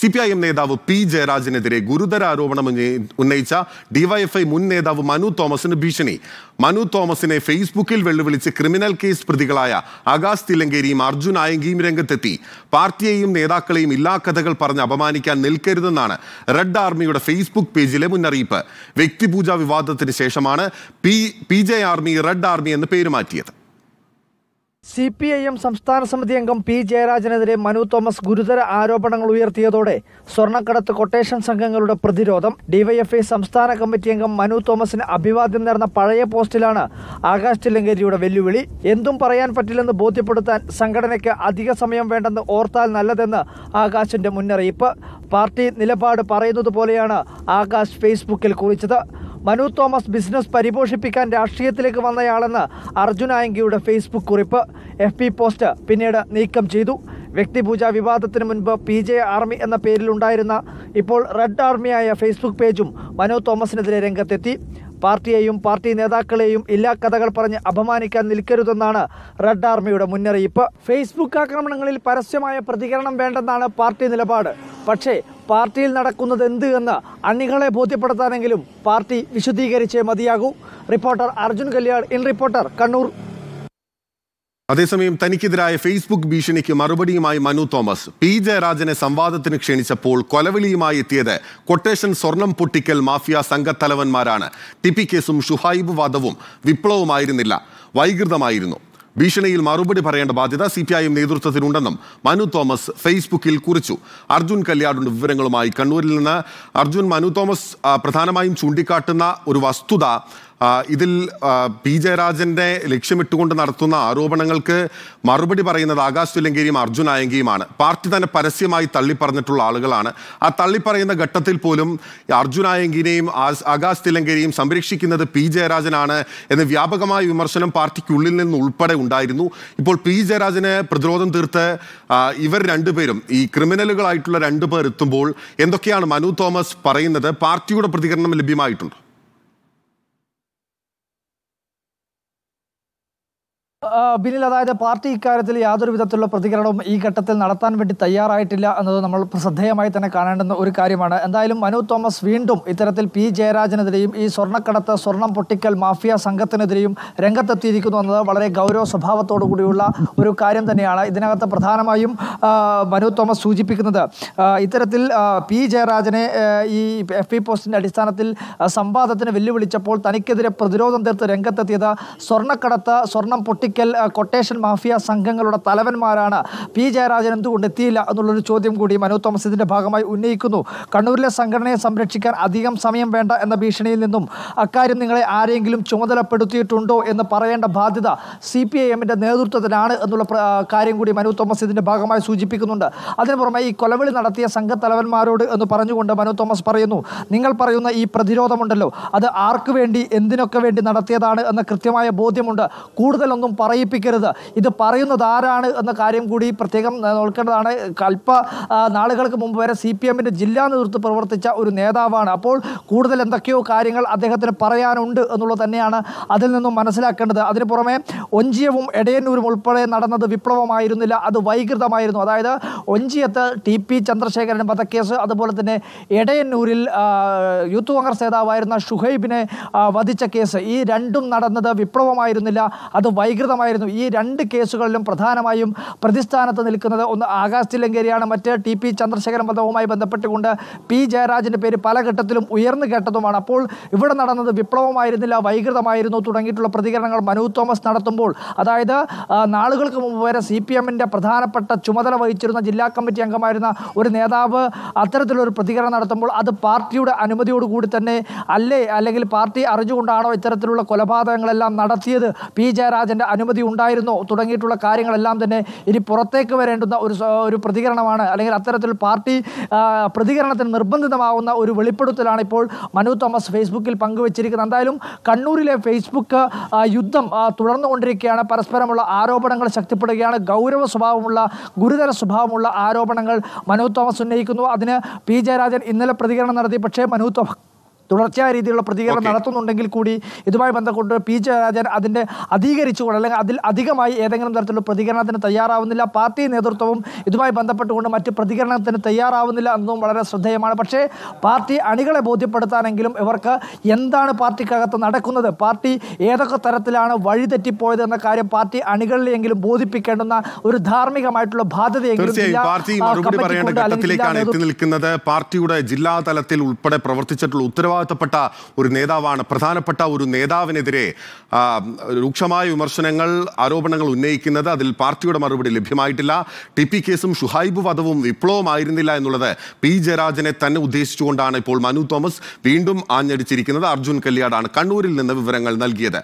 C P I M നേതാവ് P ജയരാജനെതിരെ ഗുരുതര ആരോപണം ഉന്നയിച്ച ഡിവൈഎഫ്ഐ മുൻ നേതാവ് മനു തോമസിന് ഭീഷണി മനു തോമസിനെ ഫേസ്ബുക്കിൽ വെല്ലുവിളിച്ച് ക്രിമിനൽ കേസ് പ്രതികളായ ആകാശ് തിലങ്കേരിയും അർജുൻ ആയങ്കിയും രംഗത്തെത്തി പാർട്ടിയെയും നേതാക്കളെയും ഇല്ലാ കഥകൾ പറഞ്ഞ് അപമാനിക്കാൻ നിൽക്കരുതെന്നാണ് റെഡ് ആർമിയുടെ ഫേസ്ബുക്ക് പേജിലെ മുന്നറിയിപ്പ് വ്യക്തിപൂജാ വിവാദത്തിന് ശേഷമാണ് P P J army red army എന്ന് പേര് മാറ്റിയത് സി പി ഐ എം സംസ്ഥാന സമിതി അംഗം പി ജയരാജനെതിരെ മനു തോമസ് ഗുരുതര ആരോപണങ്ങൾ ഉയർത്തിയതോടെ സ്വർണ്ണക്കടത്ത് കൊട്ടേഷൻ സംഘങ്ങളുടെ പ്രതിരോധം ഡിവൈഎഫ്ഐ സംസ്ഥാന കമ്മിറ്റി അംഗം മനു തോമസിന് അഭിവാദ്യം നേർന്ന പഴയ പോസ്റ്റിലാണ് ആകാശ് തില്ലങ്കേരിയുടെ വെല്ലുവിളി എന്തും പറയാൻ പറ്റില്ലെന്ന് ബോധ്യപ്പെടുത്താൻ സംഘടനയ്ക്ക് അധിക സമയം വേണ്ടെന്ന് ഓർത്താൽ നല്ലതെന്ന് ആകാശിന്റെ മുന്നറിയിപ്പ് പാർട്ടി നിലപാട് പറയുന്നത് പോലെയാണ് ആകാശ് ഫേസ്ബുക്കിൽ കുറിച്ചത് മനു തോമസ് ബിസിനസ് പരിപോഷിപ്പിക്കാൻ രാഷ്ട്രീയത്തിലേക്ക് വന്നയാളെന്ന് അർജുൻ ആയങ്കിയുടെ ഫേസ്ബുക്ക് കുറിപ്പ് എഫ് പി പോസ്റ്റ് പിന്നീട് നീക്കം ചെയ്തു വ്യക്തിപൂജ വിവാദത്തിന് മുൻപ് പി ജെ ആർമി എന്ന പേരിലുണ്ടായിരുന്ന ഇപ്പോൾ റെഡ് ആർമിയായ ഫേസ്ബുക്ക് പേജും മനു തോമസിനെതിരെ രംഗത്തെത്തി പാർട്ടിയെയും പാർട്ടി നേതാക്കളെയും ഇല്ലാ കഥകൾ പറഞ്ഞ് അപമാനിക്കാൻ നിൽക്കരുതെന്നാണ് റെഡ് ആർമിയുടെ മുന്നറിയിപ്പ് ഫേസ്ബുക്ക് ആക്രമണങ്ങളിൽ പരസ്യമായ പ്രതികരണം വേണ്ടെന്നാണ് പാർട്ടി നിലപാട് പക്ഷേ പാർട്ടിയിൽ നടക്കുന്നത് എന്ത് എന്ന് അണികളെ ബോധ്യപ്പെടുത്താനെങ്കിലും പാർട്ടി വിശദീകരിച്ചേ മതിയാകൂ reporter Arjun Kalyan in reporter Kannur അതേസമയം തനിക്കെതിരായ ഫേസ്ബുക്ക് ഭീഷണിക്ക് മറുപടിയുമായി മനു തോമസ് പി ജയരാജനെ സംവാദത്തിന് ക്ഷണിച്ചപ്പോൾ കൊലവിളിയുമായി എത്തിയത് കൊട്ടേഷൻ സ്വർണം പൊട്ടിക്കൽ മാഫിയ സംഘത്തലവന്മാരാണ് ടി കേസും ഷുഹൈബ് വാദവും വിപ്ലവമായിരുന്നില്ല വൈകൃതമായിരുന്നു ഭീഷണിയിൽ മറുപടി പറയേണ്ട ബാധ്യത സി പി ഐ എം നേതൃത്വത്തിനുണ്ടെന്നും മനു തോമസ് ഫേസ്ബുക്കിൽ കുറിച്ചു അർജുൻ കല്യാടുണ്ട് വിവരങ്ങളുമായി കണ്ണൂരിൽ നിന്ന് അർജുൻ മനു തോമസ് പ്രധാനമായും ചൂണ്ടിക്കാട്ടുന്ന ഒരു വസ്തുത ഇതിൽ പി ജയരാജൻ്റെ ലക്ഷ്യമിട്ടുകൊണ്ട് നടത്തുന്ന ആരോപണങ്ങൾക്ക് മറുപടി പറയുന്നത് ആകാശ് തുലങ്കേരിയും അർജുൻ അയങ്കിയുമാണ് പാർട്ടി തന്നെ പരസ്യമായി തള്ളിപ്പറഞ്ഞിട്ടുള്ള ആളുകളാണ് ആ തള്ളിപ്പറയുന്ന ഘട്ടത്തിൽ പോലും അർജുൻ അയങ്കിനെയും ആകാശ് തിലങ്കേരിയും സംരക്ഷിക്കുന്നത് പി ജയരാജനാണ് എന്ന വ്യാപകമായ വിമർശനം പാർട്ടിക്കുള്ളിൽ നിന്ന് ഉൾപ്പെടെ ഉണ്ടായിരുന്നു ഇപ്പോൾ പി ജയരാജന് പ്രതിരോധം തീർത്ത് ഇവർ രണ്ടുപേരും ഈ ക്രിമിനലുകളായിട്ടുള്ള രണ്ടുപേർ എത്തുമ്പോൾ എന്തൊക്കെയാണ് മനു തോമസ് പറയുന്നത് പാർട്ടിയുടെ പ്രതികരണം ലഭ്യമായിട്ടുണ്ട് ബിനിൽ അതായത് പാർട്ടി ഇക്കാര്യത്തിൽ യാതൊരു വിധത്തിലുള്ള പ്രതികരണവും ഈ ഘട്ടത്തിൽ നടത്താൻ വേണ്ടി തയ്യാറായിട്ടില്ല എന്നത് നമ്മൾ ശ്രദ്ധേയമായി തന്നെ കാണേണ്ടുന്ന ഒരു കാര്യമാണ് എന്തായാലും മനു തോമസ് വീണ്ടും ഇത്തരത്തിൽ പി ജയരാജനെതിരെയും ഈ സ്വർണ്ണക്കടത്ത് സ്വർണം പൊട്ടിക്കൽ മാഫിയ സംഘത്തിനെതിരെയും രംഗത്തെത്തിയിരിക്കുന്നു എന്നത് വളരെ ഗൗരവ സ്വഭാവത്തോടു കൂടിയുള്ള ഒരു കാര്യം തന്നെയാണ് ഇതിനകത്ത് പ്രധാനമായും മനു തോമസ് സൂചിപ്പിക്കുന്നത് ഇത്തരത്തിൽ പി ജയരാജനെ ഈ എഫ് പി പോസ്റ്റിൻ്റെ അടിസ്ഥാനത്തിൽ സംവാദത്തിന് വെല്ലുവിളിച്ചപ്പോൾ തനിക്കെതിരെ പ്രതിരോധം തീർത്ത് രംഗത്തെത്തിയത് സ്വർണ്ണക്കടത്ത് സ്വർണം പൊട്ടിക്കൽ പൊളിറ്റിക്കൽ കൊട്ടേഷൻ മാഫിയ സംഘങ്ങളുടെ തലവന്മാരാണ് പി ജയരാജൻ എന്തുകൊണ്ട് എത്തിയില്ല എന്നുള്ളൊരു ചോദ്യം കൂടി മനു തോമസ് ഇതിൻ്റെ ഭാഗമായി ഉന്നയിക്കുന്നു കണ്ണൂരിലെ സംഘടനയെ സംരക്ഷിക്കാൻ അധികം സമയം വേണ്ട എന്ന ഭീഷണിയിൽ നിന്നും അക്കാര്യം നിങ്ങളെ ആരെങ്കിലും ചുമതലപ്പെടുത്തിയിട്ടുണ്ടോ എന്ന് പറയേണ്ട ബാധ്യത സി പി ഐ എമ്മിൻ്റെ നേതൃത്വത്തിലാണ് എന്നുള്ള കാര്യം കൂടി മനു തോമസ് ഇതിൻ്റെ ഭാഗമായി സൂചിപ്പിക്കുന്നുണ്ട് അതിന് പുറമെ ഈ കൊലവിളി നടത്തിയ സംഘത്തലവന്മാരോട് എന്ന് പറഞ്ഞുകൊണ്ട് മനു തോമസ് പറയുന്നു നിങ്ങൾ പറയുന്ന ഈ പ്രതിരോധമുണ്ടല്ലോ അത് ആർക്കു വേണ്ടി എന്തിനൊക്കെ വേണ്ടി നടത്തിയതാണ് എന്ന കൃത്യമായ ബോധ്യമുണ്ട് കൂടുതലൊന്നും പറയിപ്പിക്കരുത് ഇത് പറയുന്നത് ആരാണ് എന്ന കാര്യം കൂടി പ്രത്യേകം നോക്കേണ്ടതാണ് കൽപ്പ നാളുകൾക്ക് മുമ്പ് വരെ സി പി എമ്മിൻ്റെ ജില്ലാ നേതൃത്വം പ്രവർത്തിച്ച ഒരു നേതാവാണ് അപ്പോൾ കൂടുതൽ എന്തൊക്കെയോ കാര്യങ്ങൾ അദ്ദേഹത്തിന് പറയാനുണ്ട് എന്നുള്ളത് തന്നെയാണ് അതിൽ നിന്നും മനസ്സിലാക്കേണ്ടത് അതിന് പുറമെ ഒഞ്ചിയവും എടയന്നൂരും ഉൾപ്പെടെ നടന്നത് വിപ്ലവമായിരുന്നില്ല അത് വൈകൃതമായിരുന്നു അതായത് ഒഞ്ചിയത്ത് ടി പി ചന്ദ്രശേഖരൻ വധക്കേസ് അതുപോലെ തന്നെ എടയന്നൂരിൽ യൂത്ത് കോൺഗ്രസ് നേതാവായിരുന്ന ഷുഹൈബിനെ വധിച്ച കേസ് ഈ രണ്ടും നടന്നത് വിപ്ലവമായിരുന്നില്ല അത് വൈകൃത അധികൃതമായിരുന്നു ഈ രണ്ട് കേസുകളിലും പ്രധാനമായും പ്രതിസ്ഥാനത്ത് നിൽക്കുന്നത് ഒന്ന് ആകാശ് തില്ലങ്കരിയാണ് മറ്റ് ടി പി ചന്ദ്രശേഖരൻ വധവുമായി ബന്ധപ്പെട്ടുകൊണ്ട് പി ജയരാജൻ്റെ പേര് പല ഘട്ടത്തിലും ഉയർന്നു കേട്ടതുമാണ് അപ്പോൾ ഇവിടെ നടന്നത് വിപ്ലവമായിരുന്നില്ല വൈകൃതമായിരുന്നു തുടങ്ങിയിട്ടുള്ള പ്രതികരണങ്ങൾ മനു തോമസ് നടത്തുമ്പോൾ അതായത് നാളുകൾക്ക് മുമ്പ് വരെ സി പി എമ്മിൻ്റെ പ്രധാനപ്പെട്ട ചുമതല വഹിച്ചിരുന്ന ജില്ലാ കമ്മിറ്റി അംഗമായിരുന്ന ഒരു നേതാവ് അത്തരത്തിലൊരു പ്രതികരണം നടത്തുമ്പോൾ അത് പാർട്ടിയുടെ അനുമതിയോടുകൂടി തന്നെ അല്ലേ അല്ലെങ്കിൽ പാർട്ടി അറിഞ്ഞുകൊണ്ടാണോ ഇത്തരത്തിലുള്ള കൊലപാതകങ്ങളെല്ലാം നടത്തിയത് പി ജയരാജൻ്റെ അനുമതി ഉണ്ടായിരുന്നോ തുടങ്ങിയിട്ടുള്ള കാര്യങ്ങളെല്ലാം തന്നെ ഇനി പുറത്തേക്ക് വരേണ്ടുന്ന ഒരു ഒരു പ്രതികരണമാണ് അല്ലെങ്കിൽ അത്തരത്തിൽ പാർട്ടി പ്രതികരണത്തിന് നിർബന്ധിതമാവുന്ന ഒരു വെളിപ്പെടുത്തലാണ് ഇപ്പോൾ മനു തോമസ് ഫേസ്ബുക്കിൽ പങ്കുവച്ചിരിക്കുന്നത് എന്തായാലും കണ്ണൂരിലെ ഫേസ്ബുക്ക് യുദ്ധം തുടർന്നുകൊണ്ടിരിക്കുകയാണ് പരസ്പരമുള്ള ആരോപണങ്ങൾ ശക്തിപ്പെടുകയാണ് ഗൗരവ സ്വഭാവമുള്ള ഗുരുതര സ്വഭാവമുള്ള ആരോപണങ്ങൾ മനു തോമസ് ഉന്നയിക്കുന്നു അതിന് പി ജയരാജൻ ഇന്നലെ പ്രതികരണം നടത്തി പക്ഷേ മനു തോമസ് തുടർച്ചയായ രീതിയിലുള്ള പ്രതികരണം നടത്തുന്നുണ്ടെങ്കിൽ കൂടി ഇതുമായി ബന്ധപ്പെട്ട് പി ജയരാജൻ അതിൻ്റെ അധികരിച്ചുകൊണ്ട് അല്ലെങ്കിൽ അതിൽ അധികമായി ഏതെങ്കിലും തരത്തിലുള്ള പ്രതികരണത്തിന് തയ്യാറാവുന്നില്ല പാർട്ടി നേതൃത്വവും ഇതുമായി ബന്ധപ്പെട്ടുകൊണ്ട് മറ്റ് പ്രതികരണത്തിന് തയ്യാറാവുന്നില്ല എന്നതും വളരെ ശ്രദ്ധേയമാണ് പക്ഷേ പാർട്ടി അണികളെ ബോധ്യപ്പെടുത്താനെങ്കിലും ഇവർക്ക് എന്താണ് പാർട്ടിക്കകത്ത് നടക്കുന്നത് പാർട്ടി ഏതൊക്കെ തരത്തിലാണ് വഴിതെറ്റിപ്പോയത് എന്ന കാര്യം പാർട്ടി അണികളിലെങ്കിലും ബോധിപ്പിക്കേണ്ടുന്ന ഒരു ധാർമ്മികമായിട്ടുള്ള ബാധ്യതയെങ്കിലും പാർട്ടിയുടെ ജില്ലാ തലത്തിൽ ഉൾപ്പെടെ പ്രവർത്തിച്ചിട്ടുള്ള ഉത്തരവാദിത്വം ഉത്തരവാദിത്തപ്പെട്ട ഒരു നേതാവാണ് പ്രധാനപ്പെട്ട ഒരു നേതാവിനെതിരെ രൂക്ഷമായ വിമർശനങ്ങൾ ആരോപണങ്ങൾ ഉന്നയിക്കുന്നത് അതിൽ പാർട്ടിയുടെ മറുപടി ലഭ്യമായിട്ടില്ല ടി പി കേസും ഷുഹൈബ് വധവും വിപ്ലവമായിരുന്നില്ല എന്നുള്ളത് പി ജയരാജനെ തന്നെ ഉദ്ദേശിച്ചുകൊണ്ടാണ് ഇപ്പോൾ മനു തോമസ് വീണ്ടും ആഞ്ഞടിച്ചിരിക്കുന്നത് അർജുൻ കല്യാടാണ് കണ്ണൂരിൽ നിന്ന് വിവരങ്ങൾ നൽകിയത്